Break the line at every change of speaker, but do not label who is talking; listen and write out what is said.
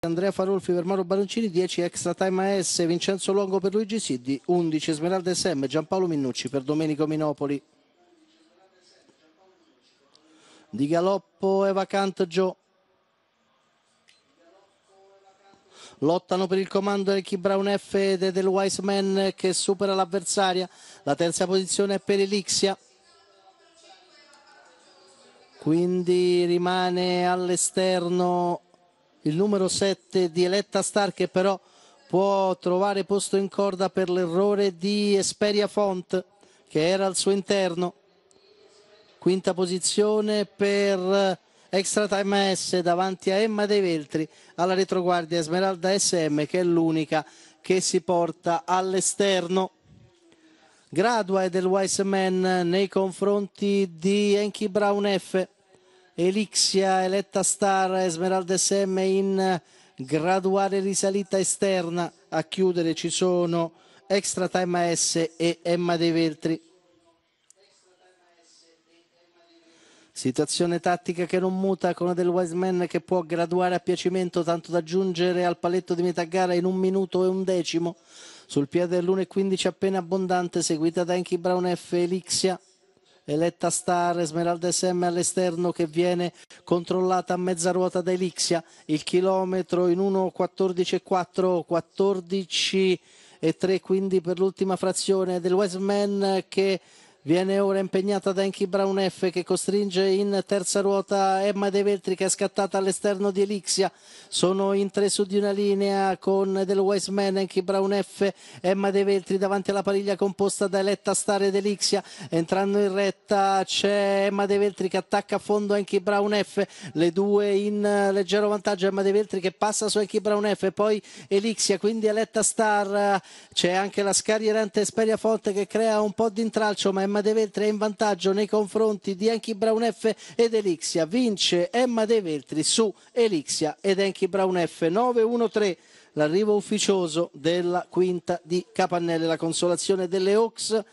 Andrea Farolfi per Mauro Baroncini, 10 extra time AS, Vincenzo Longo per Luigi Siddi, 11 Smeralda SM, Giampaolo Minnucci per Domenico Minopoli. Di galoppo è vacante Gio. Lottano per il comando Ricky Brown F ed del Wise Man che supera l'avversaria. La terza posizione è per Elixia quindi rimane all'esterno il numero 7 di Eletta Star che però può trovare posto in corda per l'errore di Esperia Font che era al suo interno quinta posizione per eh, Extra Time S davanti a Emma De Veltri alla retroguardia Esmeralda SM che è l'unica che si porta all'esterno Gradua e del Wise Man nei confronti di Enki Brown F Elixia, Eletta Star, Esmeralda SM in graduale risalita esterna. A chiudere ci sono Extra Time AS e Emma De Veltri. Situazione tattica che non muta con del Wiseman che può graduare a piacimento tanto da giungere al paletto di metà gara in un minuto e un decimo. Sul piede dell'1.15 appena abbondante seguita da Enki Brown F. Elixia. Eletta Star, Smeralda SM all'esterno che viene controllata a mezza ruota da Elixia, il chilometro in 1.14.4, 14 e 3 quindi per l'ultima frazione del Westman che Viene ora impegnata da Enki Brown F che costringe in terza ruota Emma De Veltri che è scattata all'esterno di Elixia. Sono in tre su di una linea con del Wiseman, Enki Brown F, Emma De Veltri davanti alla pariglia composta da Eletta Star ed Elixia. Entrando in retta c'è Emma De Veltri che attacca a fondo Enki Brown F. Le due in leggero vantaggio. Emma De Veltri che passa su Enki Brown F. Poi Elixia, quindi Eletta Star. C'è anche la scarierante Speria Forte che crea un po' di intralcio ma è Emma De Veltri è in vantaggio nei confronti di Enki Brown F ed Elixia. Vince Emma De Veltri su Elixia ed Enki Brown F 9-1-3 l'arrivo ufficioso della quinta di Capannelle, la consolazione delle Oaks.